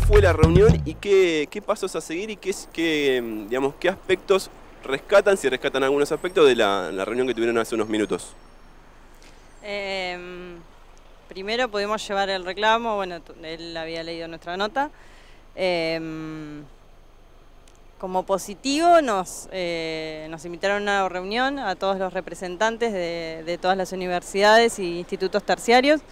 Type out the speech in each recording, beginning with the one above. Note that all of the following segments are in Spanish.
fue la reunión y qué, pasos a seguir y qué, digamos, qué aspectos rescatan, si rescatan algunos aspectos de la, reunión que tuvieron hace unos minutos? Em, primero pudimos llevar el reclamo, bueno, él había leído nuestra nota. Em, como positivo eh, nos, invitaron a una reunión a todos los representantes de todas las universidades e institutos terciarios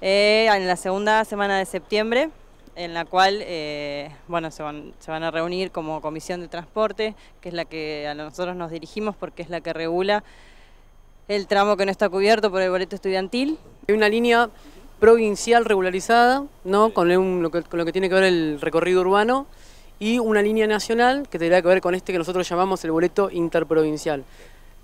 eh, en la segunda semana de septiembre en la cual eh, bueno, se van, a reunir como Comisión de Transporte, que es la que a nosotros nos dirigimos porque es la que regula el tramo que no está cubierto por el boleto estudiantil. Hay una línea provincial regularizada, ¿no? con, lo que, tiene que ver el recorrido urbano, y una línea nacional que tendría que ver con este que nosotros llamamos el boleto interprovincial.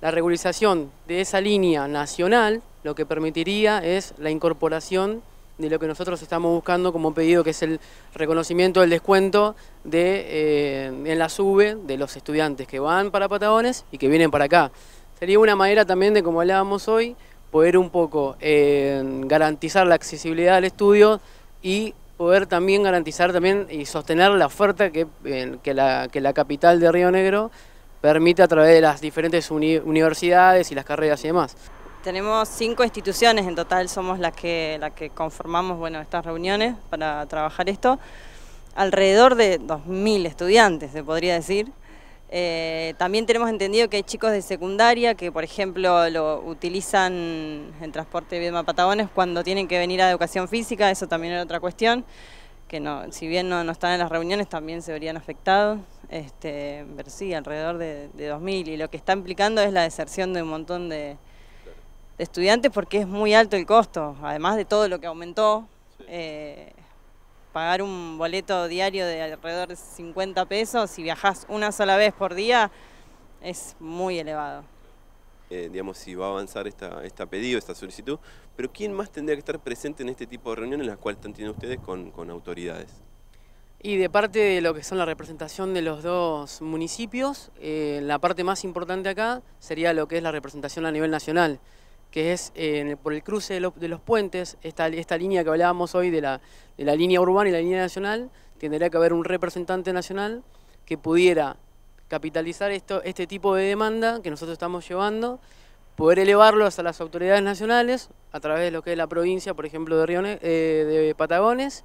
La regularización de esa línea nacional lo que permitiría es la incorporación de lo que nosotros estamos buscando como pedido, que es el reconocimiento del descuento de, eh, en la SUBE de los estudiantes que van para Patagones y que vienen para acá. Sería una manera también de, como hablábamos hoy, poder un poco eh, garantizar la accesibilidad al estudio y poder también garantizar también y sostener la oferta que, la, capital de Río Negro permite a través de las diferentes universidades y las carreras y demás. Tenemos cinco instituciones en total, somos las que, las que conformamos bueno, estas reuniones para trabajar esto. Alrededor de 2.000 estudiantes, se podría decir. Eh, también tenemos entendido que hay chicos de secundaria que, por ejemplo, lo utilizan en transporte de Patagones cuando tienen que venir a educación física, eso también era otra cuestión, que no, si bien no, están en las reuniones también se verían afectados, este, pero sí, alrededor de, de 2.000, y lo que está implicando es la deserción de un montón de, de estudiantes porque es muy alto el costo, además de todo lo que aumentó. Eh, pagar un boleto diario de alrededor de 50 pesos, si viajas una sola vez por día, es muy elevado. Eh, digamos, si va a avanzar esta, pedido, esta solicitud, pero ¿quién más tendría que estar presente en este tipo de reuniones las cuales están teniendo ustedes con, autoridades? Y de parte de lo que son la representación de los dos municipios, eh, la parte más importante acá sería lo que es la representación a nivel nacional que es eh, por el cruce de, los puentes, esta, esta, línea que hablábamos hoy de la, de la línea urbana y la línea nacional, tendría que haber un representante nacional que pudiera capitalizar esto, este tipo de demanda que nosotros estamos llevando, poder elevarlo hasta las autoridades nacionales a través de lo que es la provincia, por ejemplo, de, eh, de Patagones,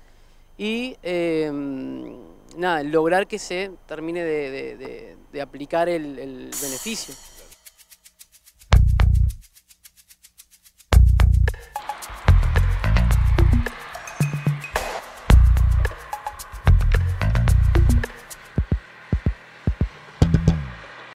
y em, nada, lograr que se termine de, aplicar el beneficio.